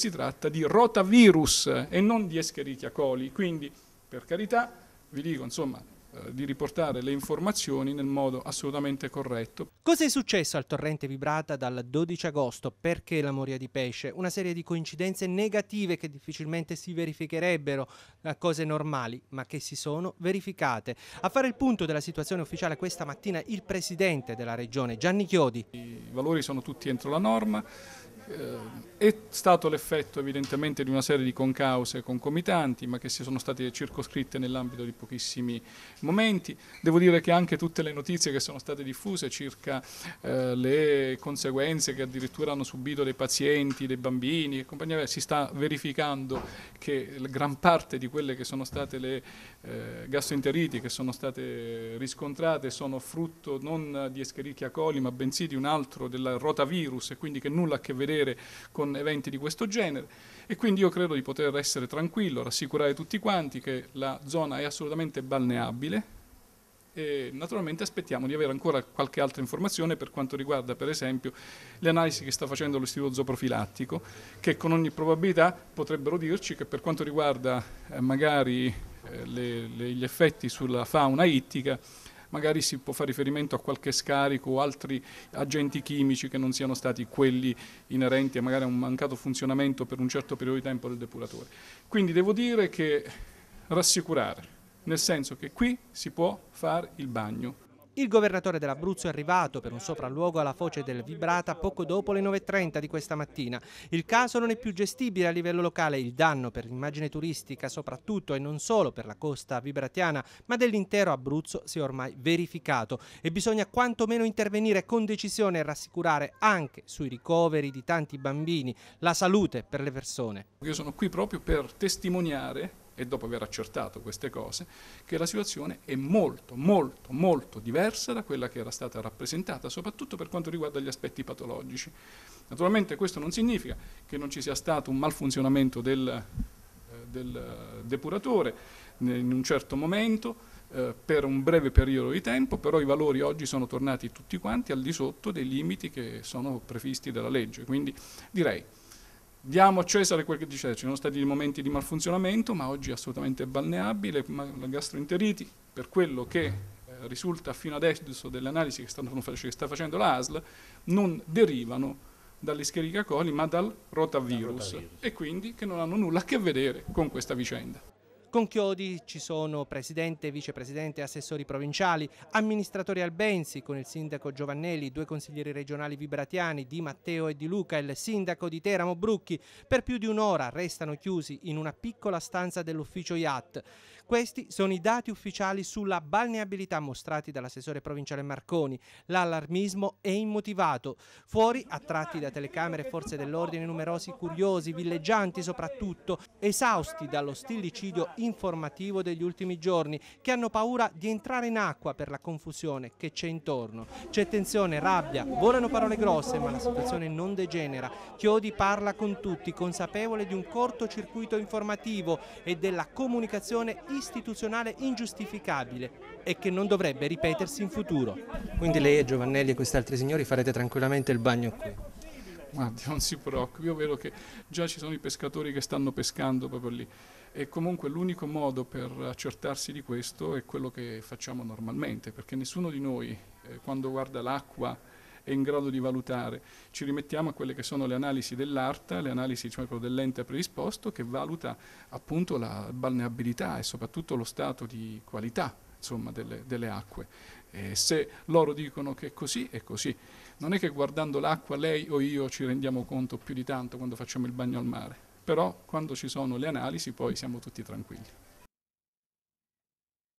si tratta di rotavirus e non di Escherichia coli. Quindi, per carità, vi dico insomma eh, di riportare le informazioni nel modo assolutamente corretto. Cosa è successo al torrente Vibrata dal 12 agosto? Perché la moria di pesce? Una serie di coincidenze negative che difficilmente si verificherebbero da eh, cose normali, ma che si sono verificate. A fare il punto della situazione ufficiale questa mattina il presidente della regione Gianni Chiodi. I valori sono tutti entro la norma. Eh, è stato l'effetto evidentemente di una serie di concause concomitanti, ma che si sono state circoscritte nell'ambito di pochissimi momenti. Devo dire che anche tutte le notizie che sono state diffuse circa eh, le conseguenze che addirittura hanno subito dei pazienti, dei bambini e compagnia si sta verificando che gran parte di quelle che sono state le eh, gastroenteriti che sono state riscontrate sono frutto non di Escherichia coli, ma bensì di un altro, del rotavirus, e quindi che nulla a che vedere con con eventi di questo genere e quindi io credo di poter essere tranquillo, rassicurare tutti quanti che la zona è assolutamente balneabile e naturalmente aspettiamo di avere ancora qualche altra informazione per quanto riguarda per esempio le analisi che sta facendo l'Istituto Zooprofilattico che con ogni probabilità potrebbero dirci che per quanto riguarda eh, magari eh, le, le, gli effetti sulla fauna ittica magari si può fare riferimento a qualche scarico o altri agenti chimici che non siano stati quelli inerenti a magari un mancato funzionamento per un certo periodo di tempo del depuratore. Quindi devo dire che rassicurare, nel senso che qui si può fare il bagno. Il governatore dell'Abruzzo è arrivato per un sopralluogo alla foce del Vibrata poco dopo le 9.30 di questa mattina. Il caso non è più gestibile a livello locale, il danno per l'immagine turistica soprattutto e non solo per la costa vibratiana ma dell'intero Abruzzo si è ormai verificato e bisogna quantomeno intervenire con decisione e rassicurare anche sui ricoveri di tanti bambini, la salute per le persone. Io sono qui proprio per testimoniare e dopo aver accertato queste cose, che la situazione è molto, molto, molto diversa da quella che era stata rappresentata, soprattutto per quanto riguarda gli aspetti patologici. Naturalmente questo non significa che non ci sia stato un malfunzionamento del, eh, del eh, depuratore in un certo momento, eh, per un breve periodo di tempo, però i valori oggi sono tornati tutti quanti al di sotto dei limiti che sono previsti dalla legge. Quindi direi Diamo a Cesare quel che dice, ci sono stati momenti di malfunzionamento, ma oggi è assolutamente balneabile, la gastroenteriti, per quello che mm. eh, risulta fino adesso delle analisi che, stanno, che sta facendo la ASL, non derivano dall'Ischerichia coli, ma dal rotavirus, dal rotavirus, e quindi che non hanno nulla a che vedere con questa vicenda. Con Chiodi ci sono presidente, vicepresidente, assessori provinciali, amministratori Albensi con il sindaco Giovannelli, due consiglieri regionali vibratiani Di Matteo e Di Luca e il sindaco di Teramo Brucchi. Per più di un'ora restano chiusi in una piccola stanza dell'ufficio IAT. Questi sono i dati ufficiali sulla balneabilità mostrati dall'assessore provinciale Marconi. L'allarmismo è immotivato. Fuori, attratti da telecamere e forze dell'ordine, numerosi curiosi, villeggianti soprattutto, esausti dallo stillicidio informativo degli ultimi giorni, che hanno paura di entrare in acqua per la confusione che c'è intorno. C'è tensione, rabbia, volano parole grosse, ma la situazione non degenera. Chiodi parla con tutti, consapevole di un cortocircuito informativo e della comunicazione istituzionale ingiustificabile e che non dovrebbe ripetersi in futuro. Quindi lei e Giovannelli e questi altri signori farete tranquillamente il bagno qui? Guardi, non si preoccupi, io vedo che già ci sono i pescatori che stanno pescando proprio lì e comunque l'unico modo per accertarsi di questo è quello che facciamo normalmente, perché nessuno di noi eh, quando guarda l'acqua è in grado di valutare. Ci rimettiamo a quelle che sono le analisi dell'ARTA, le analisi cioè, dell'ente predisposto che valuta appunto la balneabilità e soprattutto lo stato di qualità insomma, delle, delle acque. E se loro dicono che è così, è così. Non è che guardando l'acqua lei o io ci rendiamo conto più di tanto quando facciamo il bagno al mare però quando ci sono le analisi poi siamo tutti tranquilli.